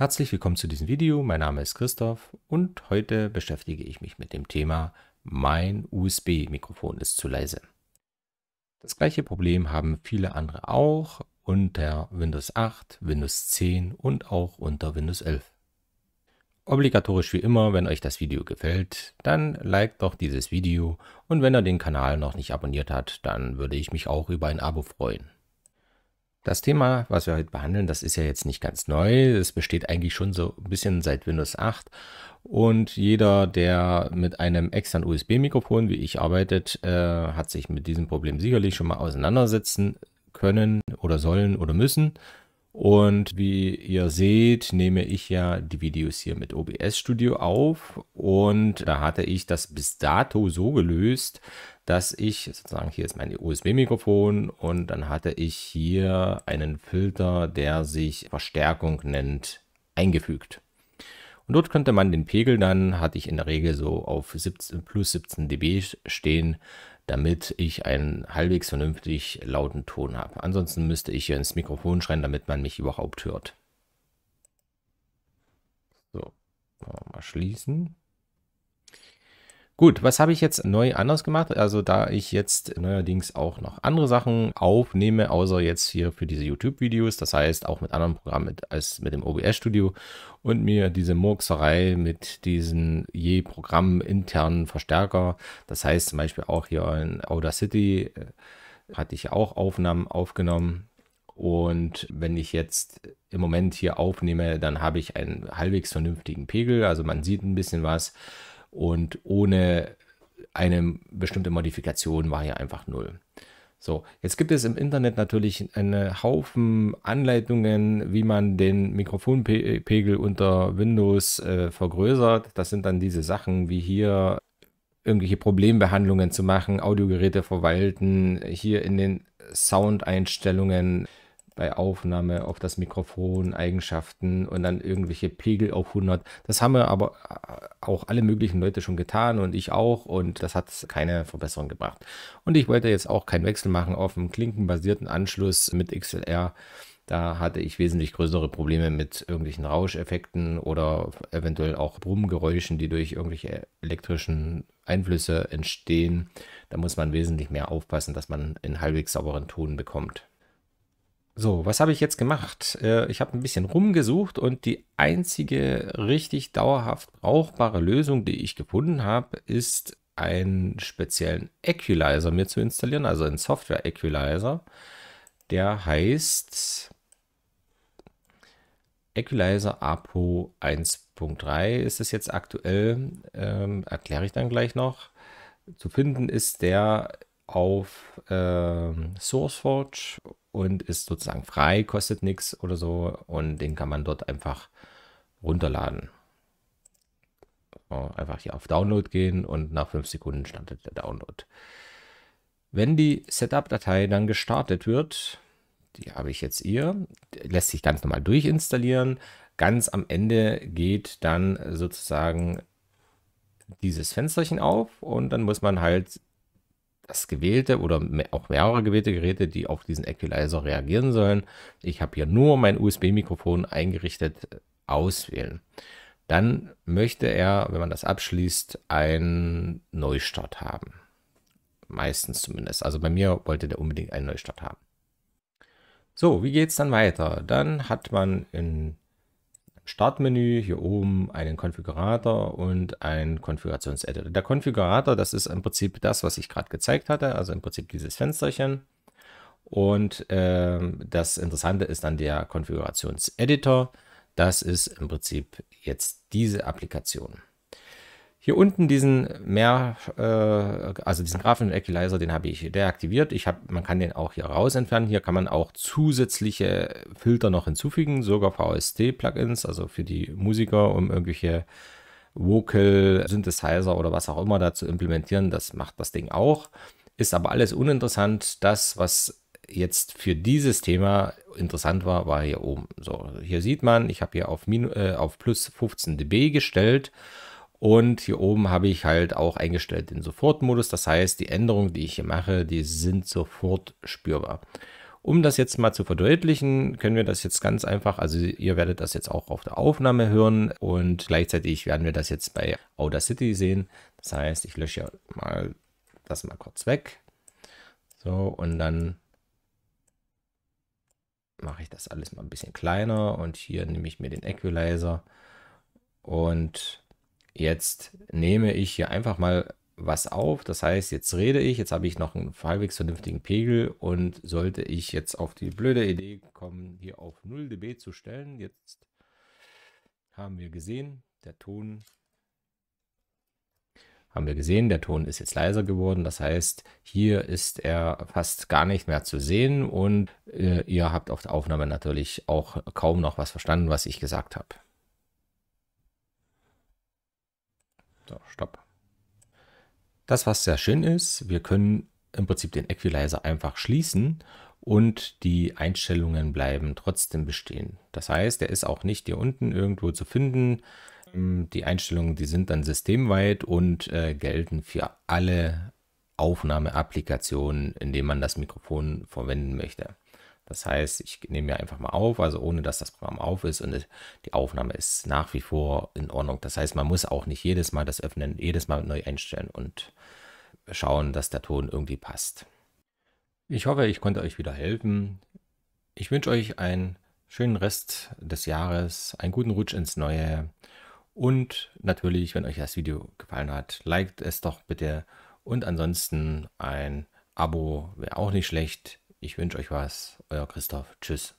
Herzlich willkommen zu diesem Video, mein Name ist Christoph und heute beschäftige ich mich mit dem Thema Mein USB-Mikrofon ist zu leise. Das gleiche Problem haben viele andere auch unter Windows 8, Windows 10 und auch unter Windows 11. Obligatorisch wie immer, wenn euch das Video gefällt, dann liked doch dieses Video und wenn ihr den Kanal noch nicht abonniert habt, dann würde ich mich auch über ein Abo freuen. Das Thema, was wir heute behandeln, das ist ja jetzt nicht ganz neu. Es besteht eigentlich schon so ein bisschen seit Windows 8. Und jeder, der mit einem externen USB-Mikrofon wie ich arbeitet, äh, hat sich mit diesem Problem sicherlich schon mal auseinandersetzen können oder sollen oder müssen. Und wie ihr seht, nehme ich ja die Videos hier mit OBS Studio auf und da hatte ich das bis dato so gelöst, dass ich sozusagen hier ist mein USB-Mikrofon und dann hatte ich hier einen Filter, der sich Verstärkung nennt, eingefügt. Und dort könnte man den Pegel dann, hatte ich in der Regel so auf 17, plus 17 dB stehen, damit ich einen halbwegs vernünftig lauten Ton habe. Ansonsten müsste ich hier ins Mikrofon schreien, damit man mich überhaupt hört. So, mal schließen. Gut, was habe ich jetzt neu anders gemacht? Also da ich jetzt neuerdings auch noch andere Sachen aufnehme, außer jetzt hier für diese YouTube-Videos, das heißt auch mit anderen Programmen mit, als mit dem OBS-Studio und mir diese Murkserei mit diesen je Programm internen Verstärker, das heißt zum Beispiel auch hier in Audacity äh, hatte ich auch Aufnahmen aufgenommen, und wenn ich jetzt im Moment hier aufnehme, dann habe ich einen halbwegs vernünftigen Pegel. Also man sieht ein bisschen was und ohne eine bestimmte Modifikation war hier einfach null. So, jetzt gibt es im Internet natürlich einen Haufen Anleitungen, wie man den Mikrofonpegel unter Windows äh, vergrößert. Das sind dann diese Sachen wie hier irgendwelche Problembehandlungen zu machen, Audiogeräte verwalten, hier in den Soundeinstellungen bei Aufnahme auf das Mikrofon, Eigenschaften und dann irgendwelche Pegel auf 100. Das haben aber äh, auch alle möglichen Leute schon getan und ich auch und das hat keine Verbesserung gebracht. Und ich wollte jetzt auch keinen Wechsel machen auf einen klinkenbasierten Anschluss mit XLR. Da hatte ich wesentlich größere Probleme mit irgendwelchen Rauscheffekten oder eventuell auch Brummgeräuschen, die durch irgendwelche elektrischen Einflüsse entstehen. Da muss man wesentlich mehr aufpassen, dass man einen halbwegs sauberen Ton bekommt. So, was habe ich jetzt gemacht? Äh, ich habe ein bisschen rumgesucht und die einzige richtig dauerhaft brauchbare Lösung, die ich gefunden habe, ist einen speziellen Equalizer mir zu installieren, also einen Software Equalizer. Der heißt Equalizer APO 1.3 ist es jetzt aktuell, ähm, erkläre ich dann gleich noch. Zu finden ist der auf äh, SourceForge und ist sozusagen frei, kostet nichts oder so und den kann man dort einfach runterladen. Einfach hier auf Download gehen und nach fünf Sekunden startet der Download. Wenn die Setup-Datei dann gestartet wird, die habe ich jetzt hier, lässt sich ganz normal durchinstallieren. Ganz am Ende geht dann sozusagen dieses Fensterchen auf und dann muss man halt das gewählte oder auch mehrere gewählte Geräte, die auf diesen Equalizer reagieren sollen. Ich habe hier nur mein USB-Mikrofon eingerichtet, äh, auswählen. Dann möchte er, wenn man das abschließt, einen Neustart haben. Meistens zumindest. Also bei mir wollte der unbedingt einen Neustart haben. So, wie geht es dann weiter? Dann hat man in Startmenü, hier oben einen Konfigurator und einen Konfigurationseditor. Der Konfigurator, das ist im Prinzip das, was ich gerade gezeigt hatte, also im Prinzip dieses Fensterchen. Und äh, das Interessante ist dann der Konfigurationseditor. Das ist im Prinzip jetzt diese Applikation hier unten diesen mehr, äh, also diesen grafischen Equalizer, den habe ich deaktiviert. Ich hab, man kann den auch hier raus entfernen. Hier kann man auch zusätzliche Filter noch hinzufügen, sogar VST-Plugins, also für die Musiker, um irgendwelche Vocal, Synthesizer oder was auch immer da zu implementieren. Das macht das Ding auch. Ist aber alles uninteressant. Das, was jetzt für dieses Thema interessant war, war hier oben. So, hier sieht man, ich habe hier auf, äh, auf plus 15 dB gestellt und hier oben habe ich halt auch eingestellt den Sofortmodus. Das heißt, die Änderungen, die ich hier mache, die sind sofort spürbar. Um das jetzt mal zu verdeutlichen, können wir das jetzt ganz einfach, also ihr werdet das jetzt auch auf der Aufnahme hören und gleichzeitig werden wir das jetzt bei Audacity sehen. Das heißt, ich lösche mal das mal kurz weg. So, und dann mache ich das alles mal ein bisschen kleiner und hier nehme ich mir den Equalizer und jetzt nehme ich hier einfach mal was auf. Das heißt, jetzt rede ich, jetzt habe ich noch einen halbwegs vernünftigen Pegel und sollte ich jetzt auf die blöde Idee kommen, hier auf 0 dB zu stellen, jetzt haben wir gesehen, der Ton haben wir gesehen, der Ton ist jetzt leiser geworden. Das heißt, hier ist er fast gar nicht mehr zu sehen und äh, ihr habt auf der Aufnahme natürlich auch kaum noch was verstanden, was ich gesagt habe. So, stopp. Das, was sehr schön ist, wir können im Prinzip den Equalizer einfach schließen und die Einstellungen bleiben trotzdem bestehen. Das heißt, der ist auch nicht hier unten irgendwo zu finden. Ähm, die Einstellungen, die sind dann systemweit und äh, gelten für alle Aufnahmeapplikationen, in denen man das Mikrofon verwenden möchte. Das heißt, ich nehme ja einfach mal auf, also ohne dass das Programm auf ist und die Aufnahme ist nach wie vor in Ordnung. Das heißt, man muss auch nicht jedes Mal das öffnen, jedes Mal neu einstellen und schauen, dass der Ton irgendwie passt. Ich hoffe, ich konnte euch wieder helfen. Ich wünsche euch einen schönen Rest des Jahres, einen guten Rutsch ins Neue und natürlich, wenn euch das Video gefallen hat, liked es doch bitte und ansonsten ein Abo wäre auch nicht schlecht. Ich wünsche euch was. Euer Christoph. Tschüss.